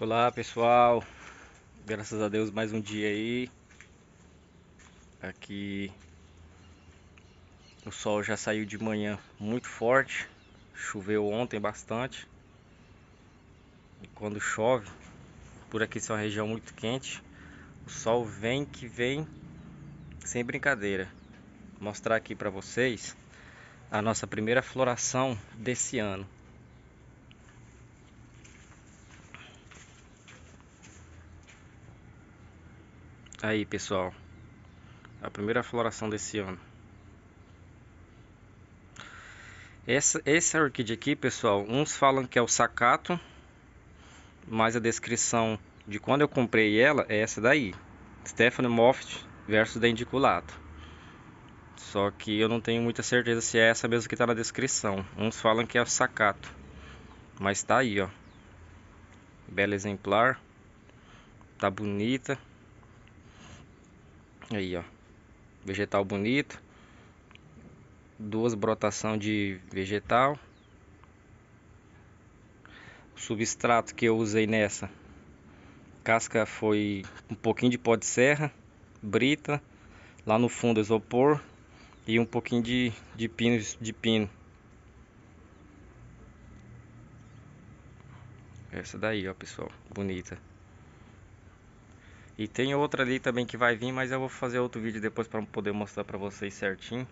Olá pessoal, graças a Deus mais um dia aí. Aqui o sol já saiu de manhã muito forte, choveu ontem bastante. E quando chove, por aqui é uma região muito quente, o sol vem que vem sem brincadeira. Vou mostrar aqui para vocês a nossa primeira floração desse ano. Tá aí, pessoal. A primeira floração desse ano. Essa, essa orquídea aqui, pessoal, uns falam que é o sacato, mas a descrição de quando eu comprei ela é essa daí. Stephanie Moffitt versus Dendiculato. Só que eu não tenho muita certeza se é essa mesmo que está na descrição. Uns falam que é o sacato. Mas tá aí, ó. Bela exemplar. Tá bonita. Aí, ó. Vegetal bonito. Duas brotação de vegetal. O substrato que eu usei nessa casca foi um pouquinho de pó de serra, brita, lá no fundo isopor e um pouquinho de, de pino de pino. Essa daí, ó, pessoal, bonita. E tem outra ali também que vai vir, mas eu vou fazer outro vídeo depois para poder mostrar para vocês certinho.